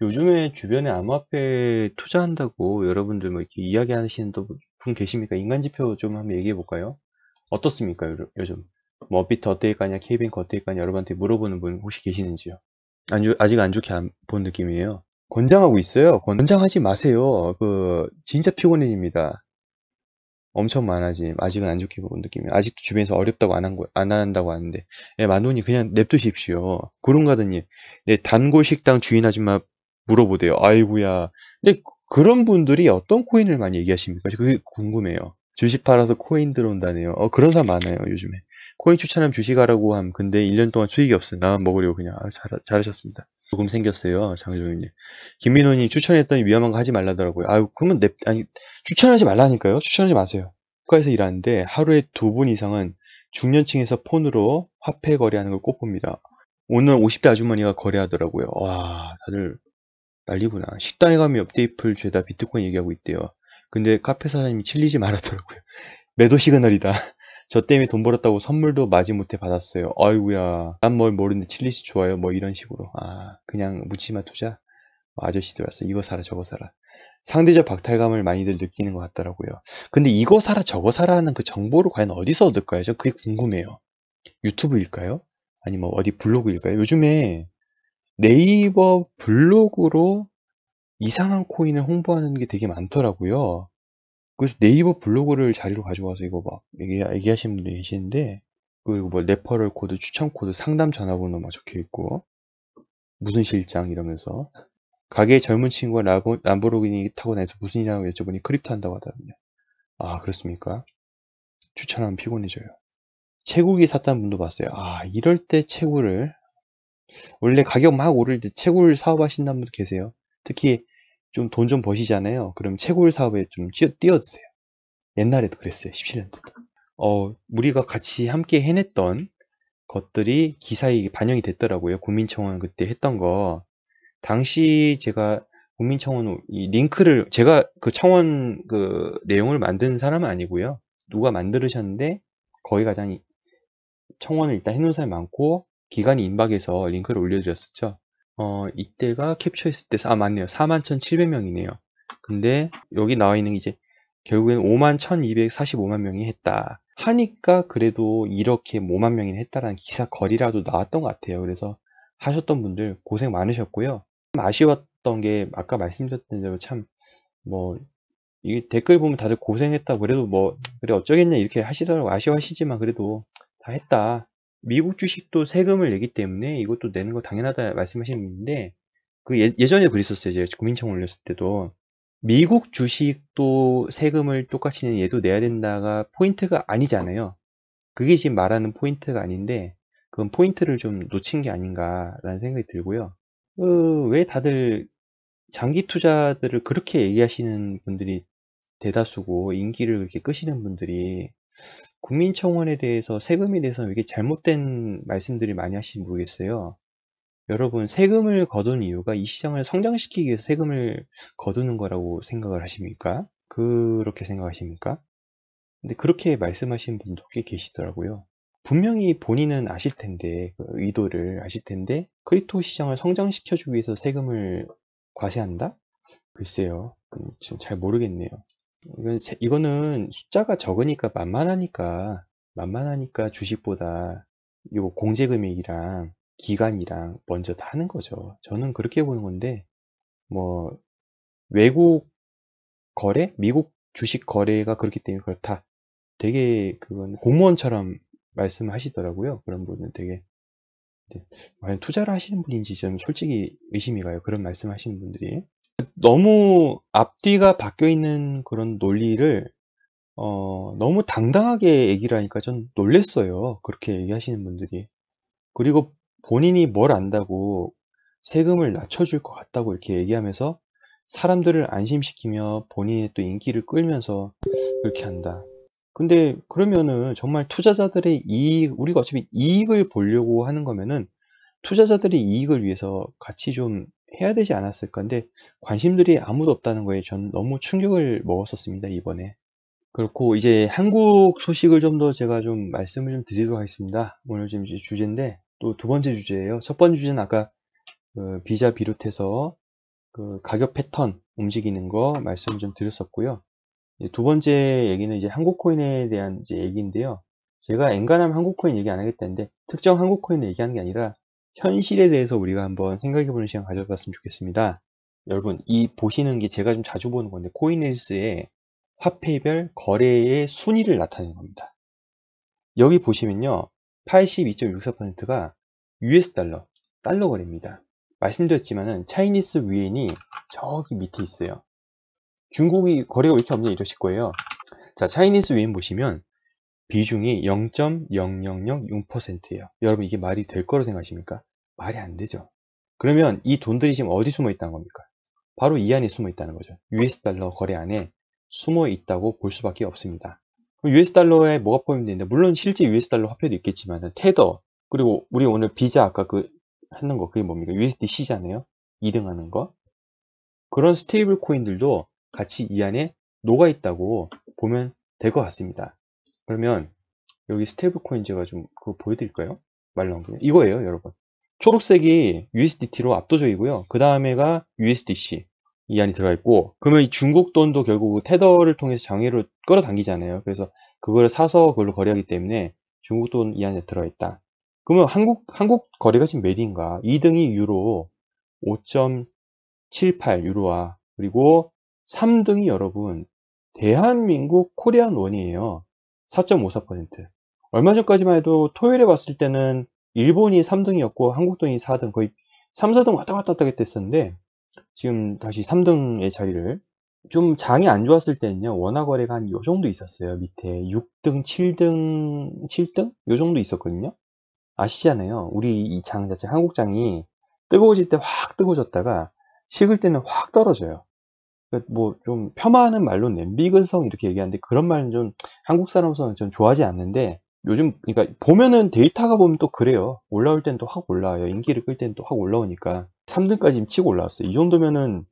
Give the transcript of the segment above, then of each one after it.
요즘에 주변에 암호화폐 투자한다고 여러분들 뭐 이렇게 이야기하시는 분 계십니까? 인간지표 좀 한번 얘기해 볼까요? 어떻습니까 요즘? 뭐 업비트 어떻게 가냐, 케이빙 크 어떻게 가냐 여러분한테 물어보는 분 혹시 계시는지요? 안, 아직 안 좋게 본 느낌이에요. 권장하고 있어요. 권장하지 마세요. 그 진짜 피곤해집니다. 엄청 많아짐 아직은 안 좋게 본 느낌이에요. 아직도 주변에서 어렵다고 안, 한 거, 안 한다고 하는데 예, 만원님 그냥 냅두십시오. 구름가더니 예, 네, 단골 식당 주인 아줌마 물어보대요. 아이구야 근데 그, 그런 분들이 어떤 코인을 많이 얘기하십니까? 그게 궁금해요. 주식 팔아서 코인 들어온다네요. 어, 그런 사람 많아요, 요즘에. 코인 추천하면 주식하라고 함. 근데 1년 동안 수익이 없어요. 나만 먹으려고 그냥. 아, 잘, 잘하셨습니다. 조금 생겼어요, 장종윤님. 김민호님 추천했더니 위험한 거 하지 말라더라고요. 아유, 그러면 내, 아니, 추천하지 말라니까요? 추천하지 마세요. 국가에서 일하는데 하루에 두 분 이상은 중년층에서 폰으로 화폐 거래하는 걸 꼭 봅니다. 오늘 50대 아주머니가 거래하더라고요. 와, 다들 난리구나. 식당에 가면 옆테이프 죄다 비트코인 얘기하고 있대요. 근데 카페 사장님이 칠리지 말았더라고요. 매도 시그널이다. 저 때문에 돈 벌었다고 선물도 마지못해 받았어요. 아이구야 난 뭘 모르는데 칠리시 좋아요. 뭐 이런 식으로. 아, 그냥 묻지마 투자? 뭐 아저씨들 왔어. 이거 사라 저거 사라. 상대적 박탈감을 많이들 느끼는 것 같더라고요. 근데 이거 사라 저거 사라 하는 그 정보를 과연 어디서 얻을까요? 저 그게 궁금해요. 유튜브일까요? 아니뭐 어디 블로그일까요? 요즘에 네이버 블로그로 이상한 코인을 홍보하는 게 되게 많더라고요. 그래서 네이버 블로그를 자리로 가져와서 이거 막 얘기, 얘기하시는 분도 계시는데, 그리고 뭐 레퍼럴 코드, 추천 코드, 상담 전화번호 막 적혀 있고, 무슨 실장 이러면서, 가게 젊은 친구가 라보, 람보르기니 타고 나서 무슨 일이라고 여쭤보니 크립토 한다고 하더군요. 아, 그렇습니까? 추천하면 피곤해져요. 채굴기 샀다는 분도 봤어요. 아, 이럴 때 채굴을 원래 가격 막 오를 때 채굴 사업 하신다는 분도 계세요. 특히 좀 돈좀 좀 버시잖아요. 그럼 채굴 사업에 좀 뛰어드세요. 옛날에도 그랬어요. 1 7년도도 어, 우리가 같이 함께 해냈던 것들이 기사에 반영이 됐더라고요. 국민청원 그때 했던 거. 당시 제가 국민청원 이 링크를 제가 그 청원 그 내용을 만든 사람은 아니고요. 누가 만들으셨는데 거의 가장 청원을 일단 해놓은 사람이 많고 기간 이임박해서 링크를 올려드렸었죠. 어, 이때가 캡처했을 때, 아, 맞네요. 41,700명이네요. 근데 여기 나와 있는 게 이제 결국엔 51,245만 명이 했다. 하니까 그래도 이렇게 5만 명이 했다라는 기사 거리라도 나왔던 것 같아요. 그래서 하셨던 분들 고생 많으셨고요. 좀 아쉬웠던 게 아까 말씀드렸던 대로 참 뭐이 댓글 보면 다들 고생했다 그래도 뭐 그래 어쩌겠냐 이렇게 하시더라고 아쉬워하시지만 그래도 다 했다 미국 주식도 세금을 내기 때문에 이것도 내는 거 당연하다 말씀하시는 분인데 그 예, 전에 그랬었어요. 제가 국민청 올렸을 때도 미국 주식도 세금을 똑같이 는 얘도 내야 된다가 포인트가 아니잖아요. 그게 지금 말하는 포인트가 아닌데 그건 포인트를 좀 놓친 게 아닌가라는 생각이 들고요. 어, 왜 다들 장기 투자들을 그렇게 얘기하시는 분들이 대다수고 인기를 그렇게 끄시는 분들이 국민청원에 대해서 세금에 대해서 이게 잘못된 말씀들이 많이 하시는지 모르겠어요. 여러분 세금을 거둔 이유가 이 시장을 성장시키기 위해서 세금을 거두는 거라고 생각을 하십니까? 그렇게 생각하십니까? 근데 그렇게 말씀하시는 분도 꽤 계시더라고요. 분명히 본인은 아실 텐데 그 의도를 아실 텐데 크립토 시장을 성장시켜주기 위해서 세금을 과세한다? 글쎄요, 좀잘 음, 모르겠네요. 이건 세- 이거는 숫자가 적으니까 만만하니까 만만하니까 주식보다 요 공제 금액이랑 기간이랑 먼저 다 하는 거죠. 저는 그렇게 보는 건데 뭐 외국 거래, 미국 주식 거래가 그렇기 때문에 그렇다. 되게 그건 공무원처럼 말씀하시더라고요. 그런 분은 되게 네. 과연 투자를 하시는 분인지 좀 솔직히 의심이 가요. 그런 말씀하시는 분들이. 너무 앞뒤가 바뀌어 있는 그런 논리를 어, 너무 당당하게 얘기를 하니까 전 놀랬어요. 그렇게 얘기하시는 분들이. 그리고 본인이 뭘 안다고 세금을 낮춰줄 것 같다고 이렇게 얘기하면서 사람들을 안심시키며 본인의 또 인기를 끌면서 그렇게 한다. 근데 그러면은 정말 투자자들의 이익, 우리가 어차피 이익을 보려고 하는 거면은 투자자들의 이익을 위해서 같이 좀 해야 되지 않았을 건데 관심들이 아무도 없다는 거에 전 너무 충격을 먹었었습니다 이번에 그렇고 이제 한국 소식을 좀 더 제가 좀 말씀을 좀 드리도록 하겠습니다 오늘 지금 주제인데 또 두 번째 주제예요 첫 번째 주제는 아까 그 비자 비롯해서 그 가격 패턴 움직이는 거 말씀 좀 드렸었고요 예, 두 번째 얘기는 이제 한국 코인에 대한 이제 얘기인데요 제가 엔간하면 한국 코인 얘기 안 하겠다는데 특정 한국 코인을 얘기하는 게 아니라 현실에 대해서 우리가 한번 생각해보는 시간 가져봤으면 좋겠습니다. 여러분, 이 보시는 게 제가 좀 자주 보는 건데, 코인헬스의 화폐별 거래의 순위를 나타내는 겁니다. 여기 보시면요, 82.64%가 US 달러, 달러 거래입니다. 말씀드렸지만은 차이니스 위엔이 저기 밑에 있어요. 중국이 거래가 왜 이렇게 없냐 이러실 거예요. 자, 차이니스 위엔 보시면 비중이 0.0006%예요. 여러분 이게 말이 될 거로 생각하십니까? 말이 안 되죠. 그러면 이 돈들이 지금 어디 숨어 있다는 겁니까? 바로 이 안에 숨어 있다는 거죠. US 달러 거래 안에 숨어 있다고 볼 수밖에 없습니다. US 달러에 뭐가 포함되는데 물론 실제 US 달러 화폐도 있겠지만 테더 그리고 우리 오늘 비자 아까 그 하는 거 그게 뭡니까? USDC잖아요. 2등 하는 거. 그런 스테이블 코인들도 같이 이 안에 녹아 있다고 보면 될 것 같습니다. 그러면 여기 스테이블 코인 제가 좀 그거 보여드릴까요? 말 나온 김에 이거예요 여러분 초록색이 USDT로 압도적이고요 그 다음에가 USDC 이 안이 들어가 있고 그러면 이 중국 돈도 결국 그 테더를 통해서 장외로 끌어당기잖아요 그래서 그걸 사서 그걸로 거래하기 때문에 중국 돈 이 안에 들어가 있다 그러면 한국 한국 거래가 지금 몇리인가 2등이 유로 5.78 유로와 그리고 3등이 여러분 대한민국 코리안 원이에요 4.54%. 얼마 전까지만 해도 토요일에 봤을 때는 일본이 3등이었고 한국돈이 4등 거의 3, 4등 왔다 갔다 하게 됐었는데 지금 다시 3등의 자리를 좀 장이 안 좋았을 때는요 원화 거래가 한 요 정도 있었어요 밑에 6등 7등 7등 요 정도 있었거든요 아시잖아요 우리 이 장 자체 한국 장이 뜨거워질 때 확 뜨거워졌다가 식을 때는 확 떨어져요 그러니까 뭐좀 폄하하는 말로 냄비근성 이렇게 얘기하는데 그런 말은 좀 한국 사람으로서는 좀 좋아하지 않는데 요즘 그러니까 보면은 데이터가 보면 또 그래요 올라올 땐 또 확 올라와요 인기를 끌 땐 또 확 올라오니까 3등까지 치고 올라왔어요 이 정도면은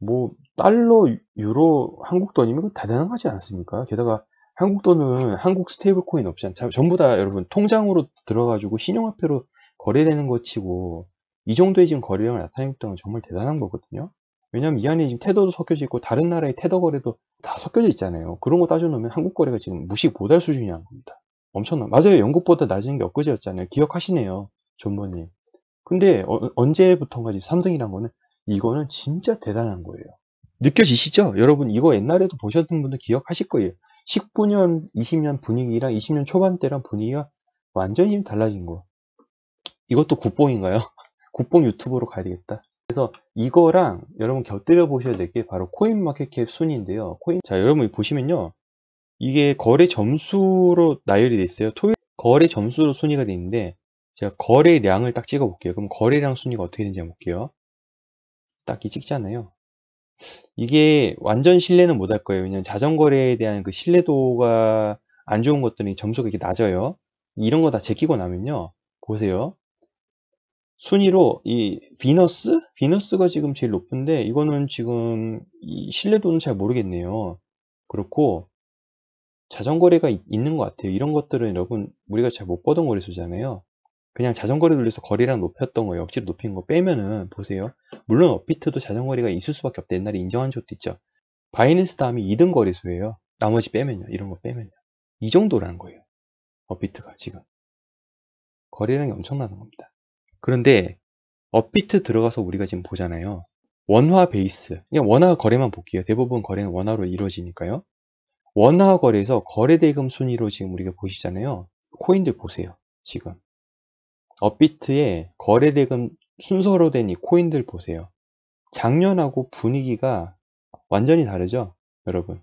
뭐 달러 유로 한국 돈이면 대단하지 않습니까 게다가 한국 돈은 한국 스테이블 코인 없이 전부 다 여러분 통장으로 들어가지고 신용화폐로 거래되는 것 치고 이 정도의 지금 거래량을 나타냈던 건 정말 대단한 거거든요 왜냐하면 이 안에 지금 테더도 섞여져 있고 다른 나라의 테더 거래도 다 섞여져 있잖아요. 그런 거 따져놓으면 한국 거래가 지금 무시 못할 수준이란 겁니다. 엄청나. 맞아요. 영국보다 낮은 게 엊그제였잖아요. 기억하시네요. 존버님. 근데 어, 언제부턴가 지금 3등이란 거는 이거는 진짜 대단한 거예요. 느껴지시죠? 여러분 이거 옛날에도 보셨던 분들 기억하실 거예요. 19년, 20년 분위기랑 20년 초반때랑 분위기가 완전히 달라진 거. 이것도 국뽕인가요? 국뽕 유튜버로 가야 되겠다. 그래서 이거랑 여러분 곁들여 보셔야 될 게 바로 코인마켓캡 순인데요. 코인 자 여러분 보시면요. 이게 거래 점수로 나열이 돼 있어요. 토요일 거래 점수로 순위가 돼 있는데 제가 거래량을 딱 찍어 볼게요. 그럼 거래량 순위가 어떻게 되는지 한번 볼게요. 딱히 찍잖아요. 이게 완전 신뢰는 못 할 거예요. 왜냐면 자전거래에 대한 그 신뢰도가 안 좋은 것들이 점수가 이렇게 낮아요. 이런 거 다 제끼고 나면요. 보세요. 순위로 이 비너스? 비너스가 지금 제일 높은데 이거는 지금 이 신뢰도는 잘 모르겠네요. 그렇고 자전거래가 있는 것 같아요. 이런 것들은 여러분 우리가 잘 못 보던 거래소잖아요. 그냥 자전거리 돌려서 거리랑 높였던 거 역지로 높인 거 빼면은 보세요. 물론 업비트도 자전거리가 있을 수밖에 없다. 옛날에 인정한 적도 있죠. 바이낸스 다음이 2등 거래소예요. 나머지 빼면요. 이런 거 빼면요. 이 정도라는 거예요. 업비트가 지금. 거래량이 엄청나는 겁니다. 그런데 업비트 들어가서 우리가 지금 보잖아요. 원화 베이스, 그냥 그러니까 원화 거래만 볼게요. 대부분 거래는 원화로 이루어지니까요. 원화 거래에서 거래대금 순위로 지금 우리가 보시잖아요. 코인들 보세요. 지금. 업비트의 거래대금 순서로 된 이 코인들 보세요. 작년하고 분위기가 완전히 다르죠? 여러분.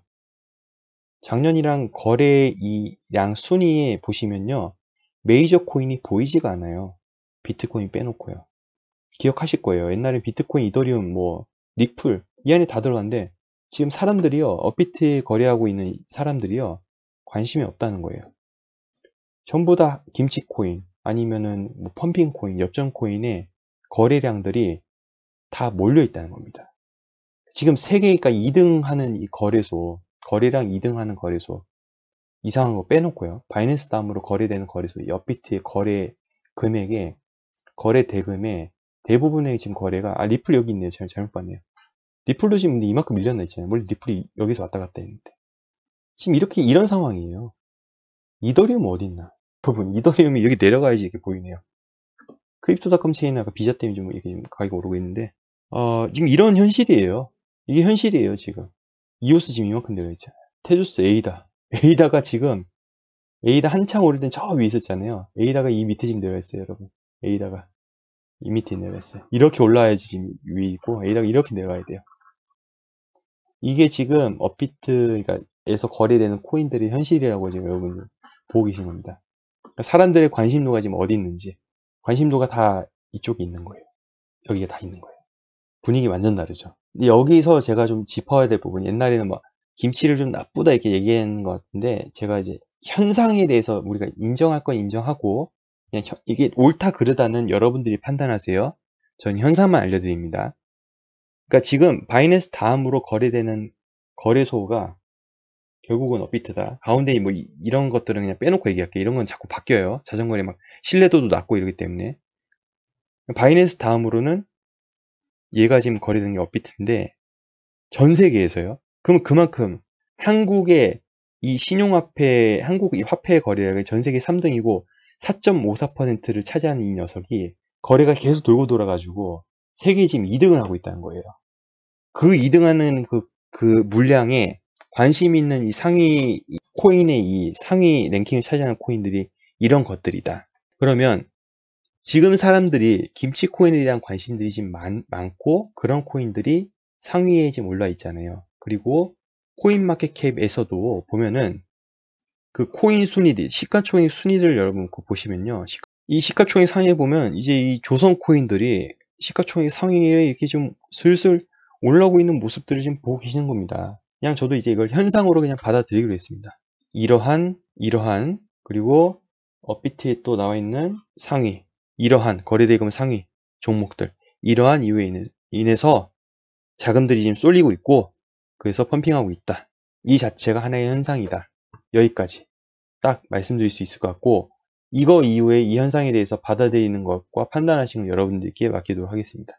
작년이랑 거래 이양 순위에 보시면요. 메이저 코인이 보이지가 않아요. 비트코인 빼놓고요. 기억하실 거예요. 옛날에 비트코인, 이더리움, 뭐 리플 이 안에 다 들어갔는데 지금 사람들이요. 업비트 거래하고 있는 사람들이요. 관심이 없다는 거예요. 전부 다 김치코인 아니면은 뭐 펌핑코인, 엽전코인의 거래량들이 다 몰려 있다는 겁니다. 지금 세계가 2등 하는 이 거래소, 거래량 2등 하는 거래소, 이상한 거 빼놓고요. 바이낸스 다음으로 거래되는 거래소, 엽비트의 거래 금액의 거래 대금에 대부분의 지금 거래가 아 리플 여기 있네요 잘, 잘못 봤네요 리플도 지금 근데 이만큼 밀렸나 있잖아요 원래 리플이 여기서 왔다 갔다 했는데 지금 이렇게 이런 상황이에요 이더리움 어딨 있나 부분 이더리움이 여기 내려가야지 이렇게 보이네요 크립토닷컴 체인화가 비자 때문에 좀 이렇게 좀 가격이 오르고 있는데 어, 지금 이런 현실이에요 이게 현실이에요 지금 이오스 지금 이만큼 내려있잖아요 테조스 에이다 에이다가 지금 에이다 한창 오를 땐 저 위에 있었잖아요 에이다가 이 밑에 지금 내려있어요 여러분 A다가 이 밑에 내려갔어요. 이렇게 올라야지 와 지금 위이고 A다가 이렇게 내려가야 돼요. 이게 지금 업비트 그러니까 에서 거래되는 코인들의 현실이라고 지금 여러분 보고 계신 겁니다. 그러니까 사람들의 관심도가 지금 어디 있는지 관심도가 다 이쪽에 있는 거예요. 여기가다 있는 거예요. 분위기 완전 다르죠. 근데 여기서 제가 좀 짚어야 될 부분이 옛날에는 막 뭐 김치를 좀 나쁘다 이렇게 얘기한 것 같은데 제가 이제 현상에 대해서 우리가 인정할 건 인정하고 그냥 이게 옳다 그르다는 여러분들이 판단하세요. 전 현상만 알려드립니다. 그러니까 지금 바이낸스 다음으로 거래되는 거래소가 결국은 업비트다. 가운데 뭐 이, 이런 것들은 그냥 빼놓고 얘기할게. 이런 건 자꾸 바뀌어요. 자전거에막 신뢰도도 낮고 이러기 때문에 바이낸스 다음으로는 얘가 지금 거래되는 게 업비트인데 전 세계에서요. 그럼 그만큼 한국의 이 신용화폐, 한국 이 화폐 거래량이 전 세계 3등이고 4.54%를 차지하는 이 녀석이 거래가 계속 돌고 돌아가지고 세계 지금 2등을 하고 있다는 거예요. 그 2등하는 그, 그 물량에 관심 있는 이 상위 코인의 이 상위 랭킹을 차지하는 코인들이 이런 것들이다. 그러면 지금 사람들이 김치 코인에 대한 관심들이 지금 많, 많고 그런 코인들이 상위에 지금 올라 있잖아요. 그리고 코인마켓캡에서도 보면은 그 코인 순위들, 시가총액 순위들 여러분 그 보시면요. 이 시가총액 상위에 보면 이제 이 조선 코인들이 시가총액 상위에 이렇게 좀 슬슬 올라오고 있는 모습들을 지금 보고 계시는 겁니다. 그냥 저도 이제 이걸 현상으로 그냥 받아들이기로 했습니다. 이러한, 이러한, 그리고 업비트에 또 나와 있는 상위, 이러한 거래대금 상위 종목들, 이러한 이유에 인해서 자금들이 지금 쏠리고 있고, 그래서 펌핑하고 있다. 이 자체가 하나의 현상이다. 여기까지 딱 말씀드릴 수 있을 것 같고 이거 이후에 이 현상에 대해서 받아들이는 것과 판단하시는 여러분들께 맡기도록 하겠습니다.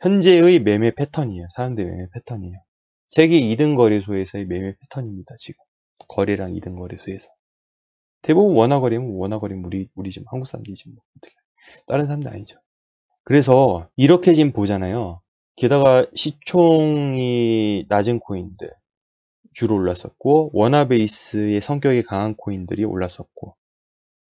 현재의 매매 패턴이에요. 사람들의 매매 패턴이에요. 세계 2등 거래소에서의 매매 패턴입니다. 지금 거래량 2등 거래소에서 대부분 원화거래면 원화거래면 우리 우리 좀 한국 사람들이지 뭐 어떻게 다른 사람들 아니죠. 그래서 이렇게 지금 보잖아요. 게다가 시총이 낮은 코인들 주로 올랐었고 원화 베이스의 성격이 강한 코인들이 올랐었고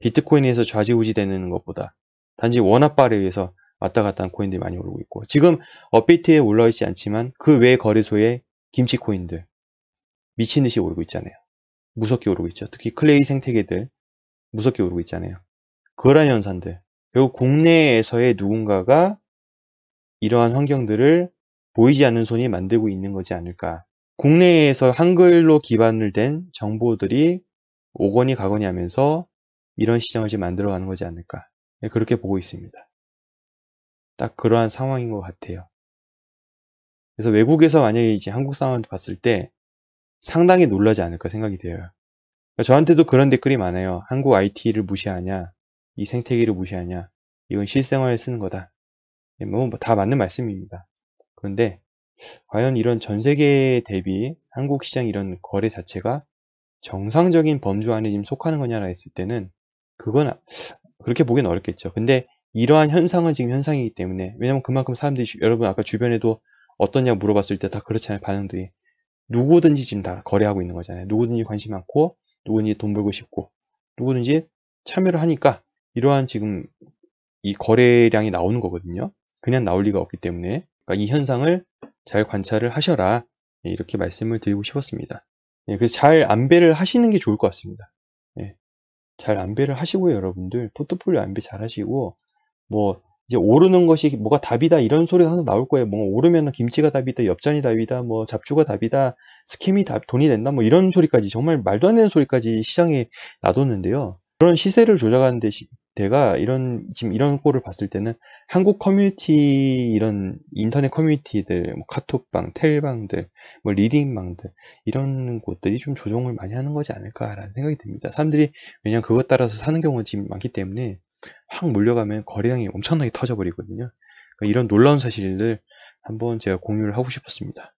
비트코인에서 좌지우지 되는 것보다 단지 원화빨에 의해서 왔다 갔다 한 코인들이 많이 오르고 있고 지금 업비트에 올라 있지 않지만 그 외 거래소에 김치 코인들 미친 듯이 오르고 있잖아요. 무섭게 오르고 있죠. 특히 클레이 생태계들 무섭게 오르고 있잖아요. 그러한 현상들 결국 국내에서의 누군가가 이러한 환경들을 보이지 않는 손이 만들고 있는 거지 않을까 국내에서 한글로 기반을 된 정보들이 오거니 가거니 하면서 이런 시장을 지금 만들어가는 거지 않을까 예, 그렇게 보고 있습니다. 딱 그러한 상황인 것 같아요. 그래서 외국에서 만약에 이제 한국 상황을 봤을 때 상당히 놀라지 않을까 생각이 돼요. 그러니까 저한테도 그런 댓글이 많아요. 한국 IT를 무시하냐, 이 생태계를 무시하냐, 이건 실생활에 쓰는 거다. 예, 뭐다 뭐 맞는 말씀입니다. 그런데 과연 이런 전 세계 대비 한국 시장 이런 거래 자체가 정상적인 범주 안에 지금 속하는 거냐라 했을 때는 그건 아, 그렇게 보기는 어렵겠죠. 근데 이러한 현상은 지금 현상이기 때문에 왜냐면 그만큼 사람들이 여러분 아까 주변에도 어떠냐 물어봤을 때 다 그렇잖아요 반응들이 누구든지 지금 다 거래하고 있는 거잖아요 누구든지 관심 많고 누구든지 돈 벌고 싶고 누구든지 참여를 하니까 이러한 지금 이 거래량이 나오는 거거든요 그냥 나올 리가 없기 때문에 그러니까 이 현상을 잘 관찰을 하셔라 예, 이렇게 말씀을 드리고 싶었습니다. 예, 그 잘 안배를 하시는 게 좋을 것 같습니다. 예, 잘 안배를 하시고요, 여러분들 포트폴리오 안배 잘 하시고 뭐 이제 오르는 것이 뭐가 답이다 이런 소리가 항상 나올 거예요. 뭐 오르면 김치가 답이다, 엽전이 답이다, 뭐 잡주가 답이다, 스캠이 답, 돈이 된다 뭐 이런 소리까지 정말 말도 안 되는 소리까지 시장에 놔뒀는데요. 그런 시세를 조작하는 데 내가 이런 지금 이런 꼴을 봤을 때는 한국 커뮤니티 이런 인터넷 커뮤니티들 뭐 카톡방, 텔방들, 뭐 리딩방들 이런 곳들이 좀 조정을 많이 하는 거지 않을까라는 생각이 듭니다. 사람들이 왜냐 면 그것 따라서 사는 경우가 지금 많기 때문에 확 몰려가면 거래량이 엄청나게 터져버리거든요. 그러니까 이런 놀라운 사실들 한번 제가 공유를 하고 싶었습니다.